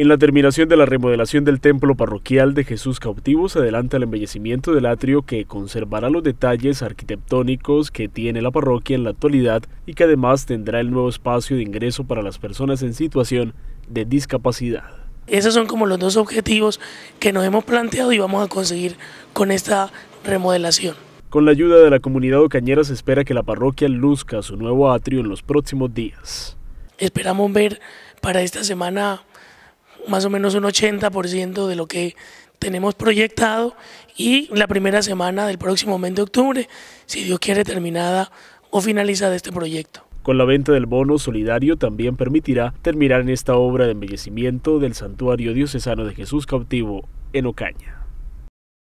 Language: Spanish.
En la terminación de la remodelación del templo parroquial de Jesús Cautivo se adelanta el embellecimiento del atrio que conservará los detalles arquitectónicos que tiene la parroquia en la actualidad y que además tendrá el nuevo espacio de ingreso para las personas en situación de discapacidad. Esos son como los dos objetivos que nos hemos planteado y vamos a conseguir con esta remodelación. Con la ayuda de la comunidad ocañera se espera que la parroquia luzca su nuevo atrio en los próximos días. Esperamos ver para esta semana más o menos un 80% de lo que tenemos proyectado y la primera semana del próximo mes de octubre, si Dios quiere, terminada o finalizada este proyecto. Con la venta del bono solidario también permitirá terminar en esta obra de embellecimiento del Santuario Diocesano de Jesús Cautivo en Ocaña.